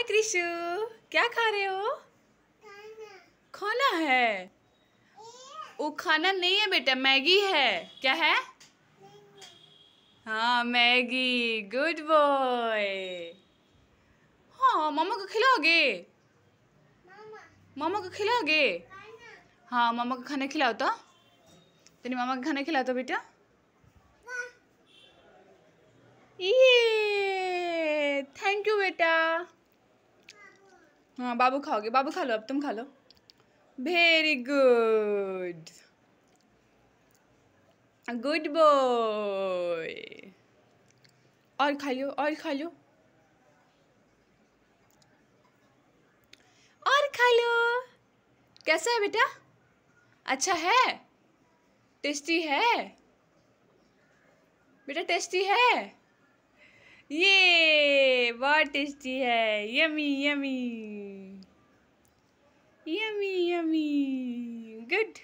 हाय कृषु क्या खा रहे हो खाना खाना है वो खाना नहीं है बेटा मैगी है क्या है हाँ मैगी गुड बॉय हाँ मामा को खिलाओगे मामा को खिलाओगे हाँ मामा को खाना खिलाओ तो तेरी मामा को खाना खिलाओ तो बेटा हाँ बाबू खाओगे बाबू खा लो अब तुम खा लो वेरी गुड गुड बॉय और खा लो और खा लो और खा लो कैसा है बेटा अच्छा है टेस्टी है बेटा टेस्टी है ये बहुत टेस्टी है yummy yummy Yummy, yummy. Good.